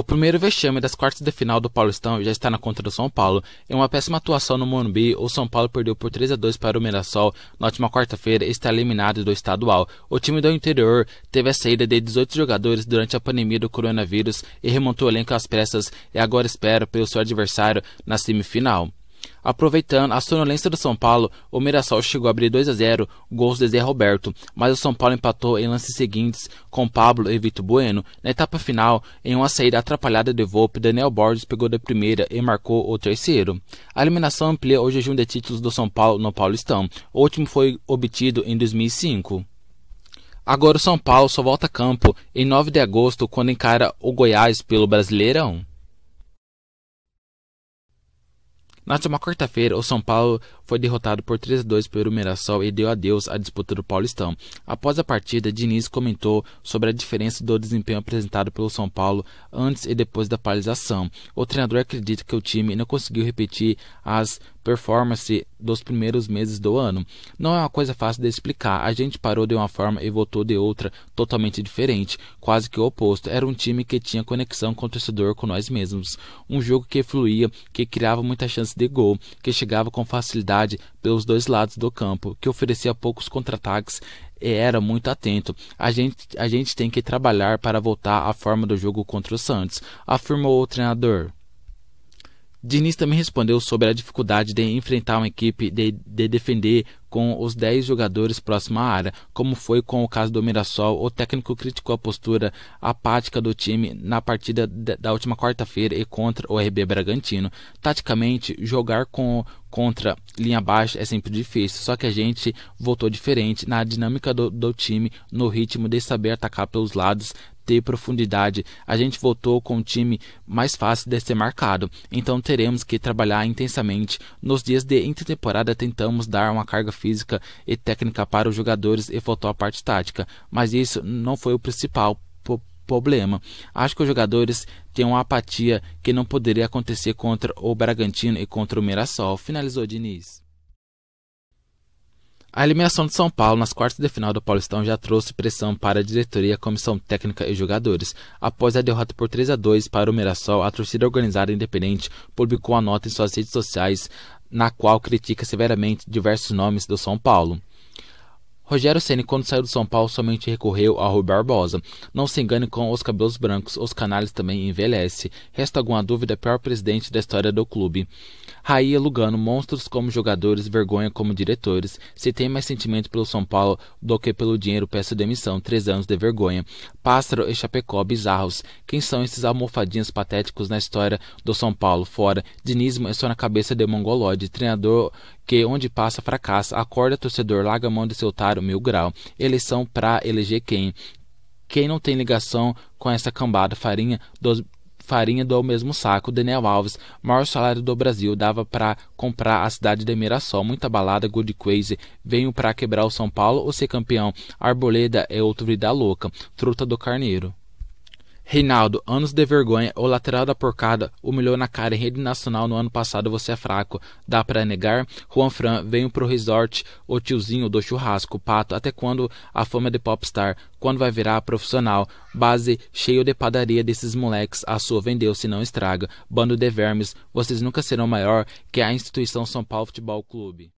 O primeiro vexame das quartas de final do Paulistão já está na conta do São Paulo. Em uma péssima atuação no Morumbi, o São Paulo perdeu por 3 a 2 para o Mirassol. Na última quarta-feira, e está eliminado do estadual. O time do interior teve a saída de 18 jogadores durante a pandemia do coronavírus e remontou o elenco às pressas e agora espera pelo seu adversário na semifinal. Aproveitando a sonolência do São Paulo, o Mirassol chegou a abrir 2 a 0, gols de Zé Roberto, mas o São Paulo empatou em lances seguintes com Pablo e Vitor Bueno. Na etapa final, em uma saída atrapalhada de Volpe, Daniel Borges pegou da primeira e marcou o terceiro. A eliminação amplia o jejum de títulos do São Paulo no Paulistão. O último foi obtido em 2005. Agora o São Paulo só volta a campo em 9 de agosto, quando encara o Goiás pelo Brasileirão. Na última quarta-feira, o São Paulo foi derrotado por 3 a 2 pelo Mirassol e deu adeus à disputa do Paulistão. Após a partida, Diniz comentou sobre a diferença do desempenho apresentado pelo São Paulo antes e depois da paralisação. O treinador acredita que o time não conseguiu repetir as performances dos primeiros meses do ano. Não é uma coisa fácil de explicar. A gente parou de uma forma e voltou de outra, totalmente diferente, quase que o oposto. Era um time que tinha conexão com o torcedor, com nós mesmos. Um jogo que fluía, que criava muita chance de gol, que chegava com facilidade pelos dois lados do campo, que oferecia poucos contra-ataques e era muito atento. A gente, a gente tem que trabalhar para voltar à forma do jogo contra o Santos, afirmou o treinador. Diniz também respondeu sobre a dificuldade de enfrentar uma equipe de, de, defender com os 10 jogadores próximo à área, como foi com o caso do Mirassol. O técnico criticou a postura apática do time na partida da última quarta-feira e contra o RB Bragantino. Taticamente, jogar com, contra linha baixa é sempre difícil, só que a gente voltou diferente na dinâmica do, do time, no ritmo de saber atacar pelos lados, ter profundidade. A gente voltou com um time mais fácil de ser marcado, então teremos que trabalhar intensamente. Nos dias de intertemporada tentamos dar uma carga física e técnica para os jogadores e faltou a parte tática, mas isso não foi o principal problema. Acho que os jogadores têm uma apatia que não poderia acontecer contra o Bragantino e contra o Mirassol, finalizou Diniz. A eliminação de São Paulo nas quartas de final do Paulistão já trouxe pressão para a diretoria, comissão técnica e jogadores. Após a derrota por 3 a 2 para o Mirassol, a torcida organizada independente publicou a nota em suas redes sociais, na qual critica severamente diversos nomes do São Paulo. Rogério Ceni, quando saiu do São Paulo, somente recorreu a Rui Barbosa. Não se engane com os cabelos brancos, os canalhas também envelhece. Resta alguma dúvida, é pior presidente da história do clube. Raí Lugano, monstros como jogadores, vergonha como diretores. Se tem mais sentimento pelo São Paulo do que pelo dinheiro, peço demissão. Três anos de vergonha. Pássaro e Chapecó, bizarros. Quem são esses almofadinhas patéticos na história do São Paulo? Fora, dinismo é só na cabeça de mongolode. Treinador que onde passa fracassa. Acorda, torcedor, larga a mão de seu o mil grau. Eleição pra eleger quem? Quem não tem ligação com essa cambada farinha dos farinha do mesmo saco, Daniel Alves, maior salário do Brasil, dava para comprar a cidade de Mirassol, muita balada, good crazy, venho para quebrar o São Paulo ou ser campeão, Arboleda é outro vida louca, truta do carneiro. Reinaldo, anos de vergonha, o lateral da porcada humilhou na cara em rede nacional no ano passado Você é Fraco. Dá pra negar? Juan Fran, venho pro resort, o tiozinho do churrasco, pato, até quando a fama é de popstar? Quando vai virar profissional? Base cheio de padaria desses moleques, a sua vendeu se não estraga. Bando de vermes, vocês nunca serão maior que a instituição São Paulo Futebol Clube.